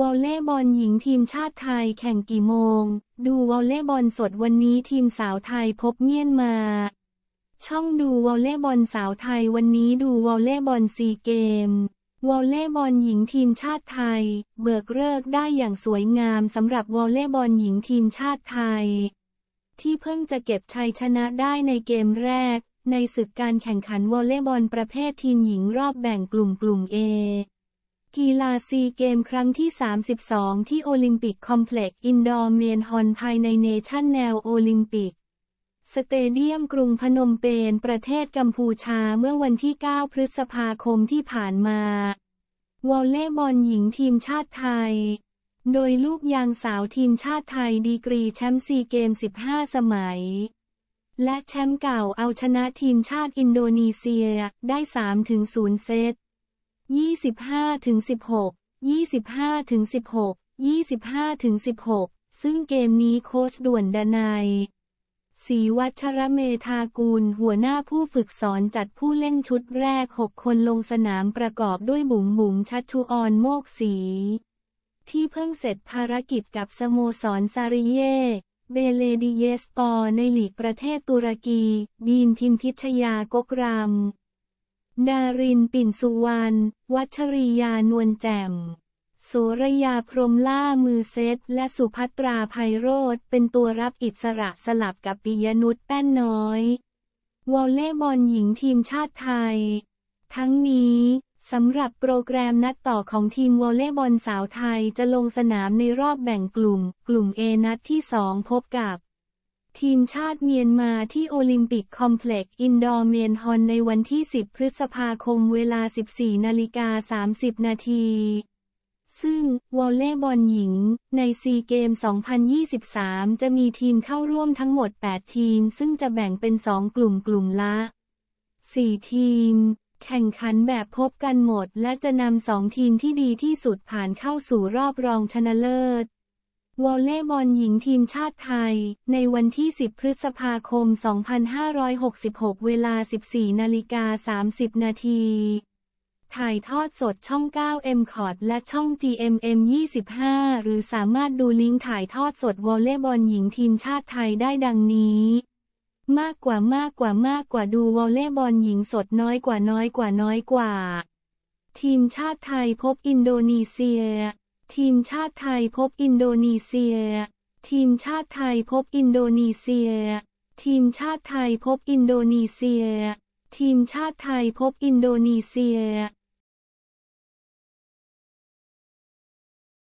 วอลเล่บอลหญิงทีมชาติไทยแข่งกี่โมง ดูวอลเล่บอลสดวันนี้ทีมสาวไทยพบเมียนมา ช่องดูวอลเล่บอลสาวไทยวันนี้ดูวอลเล่บอลซีเกมวอลเล่บอลหญิงทีมชาติไทยเบิกเลิกได้อย่างสวยงามสำหรับวอลเล่บอลหญิงทีมชาติไทย ที่เพิ่งจะเก็บชัยชนะได้ในเกมแรก ในศึกการแข่งขันวอลเล่บอลประเภททีมหญิงรอบแบ่งกลุ่มกลุ่มเอกีฬาซีเกมครั้งที่ 32 ที่โอลิมปิกคอมเพล็กซ์อินดอร์เมียนฮอนภายในเนชั่นแนลโอลิมปิก สเตเดียมกรุงพนมเปญประเทศกัมพูชา เมื่อวันที่ 9 พฤษภาคมที่ผ่านมา วอลเล่บอลหญิงทีมชาติไทย โดยลูกยางสาวทีมชาติไทยดีกรีแชมป์ซีเกม 15 สมัย และแชมป์เก่าเอาชนะทีมชาติอินโดนีเซียได้ 3-0 เซตยี่สิบห้าถึงสิบหกยี่สิบห้าถึงสิบหกยี่สิบห้าถึงสิบหกซึ่งเกมนี้โค้ชด่วนดนายศรีวัชระเมธากูลหัวหน้าผู้ฝึกสอนจัดผู้เล่นชุดแรก 6 คนลงสนามประกอบด้วยบุ๋งบุ๋งชัดชูออนโมกสีที่เพิ่งเสร็จภารกิจกับสโมสรซาริเย เบเลดิเยสปอร์ในหลีกประเทศตุรกี บีนทิมพิชยากกรัมดารินปิ่นสุวรรณ วัชริยานวลแจ่มโสรยาพรมล่ามือเซต และสุภัตราไพโรธเป็นตัวรับอิสระสลับกับปิยนุชแป้นน้อย วอลเล่บอลหญิงทีมชาติไทย ทั้งนี้สำหรับโปรแกรมนัดต่อของทีมวอลเล่บอลสาวไทยจะลงสนามในรอบแบ่งกลุ่ม กลุ่ม A นัดที่สองพบกับทีมชาติเมียนมาที่โอลิมปิกคอมเพล็กซ์อินดอร์เมียนฮอนในวันที่ 10 พฤษภาคมเวลา 14 นาฬิกา 30 นาที ซึ่งวอลเล่บอลหญิง ในซีเกม 2023 จะมีทีมเข้าร่วมทั้งหมด 8 ทีม ซึ่งจะแบ่งเป็น 2 กลุ่มกลุ่มละ 4 ทีม แข่งขันแบบพบกันหมด และจะนำ 2 ทีมที่ดีที่สุดผ่านเข้าสู่รอบรองชนะเลิศวอลเล่บอลหญิงทีมชาติไทย ในวันที่ 10 พฤษภาคม 2566 เวลา 14นาฬิกา30นาทีถ่ายทอดสดช่อง9 m c o t และช่อง GMM 25 หรือสามารถดูลิงก์ถ่ายทอดสดวอลเล่บอลหญิงทีมชาติไทยได้ดังนี้ มากกว่ามากกว่ามากกว่าดูวอลเล่บอลหญิงสดน้อยกว่าน้อยกว่าน้อยกว่า ทีมชาติไทยพบอินโดนีเซียทีมชาติไทยพบอินโดนีเซีย ทีมชาติไทยพบอินโดนีเซีย ทีมชาติไทยพบอินโดนีเซีย ทีมชาติไทยพบอินโดนีเซีย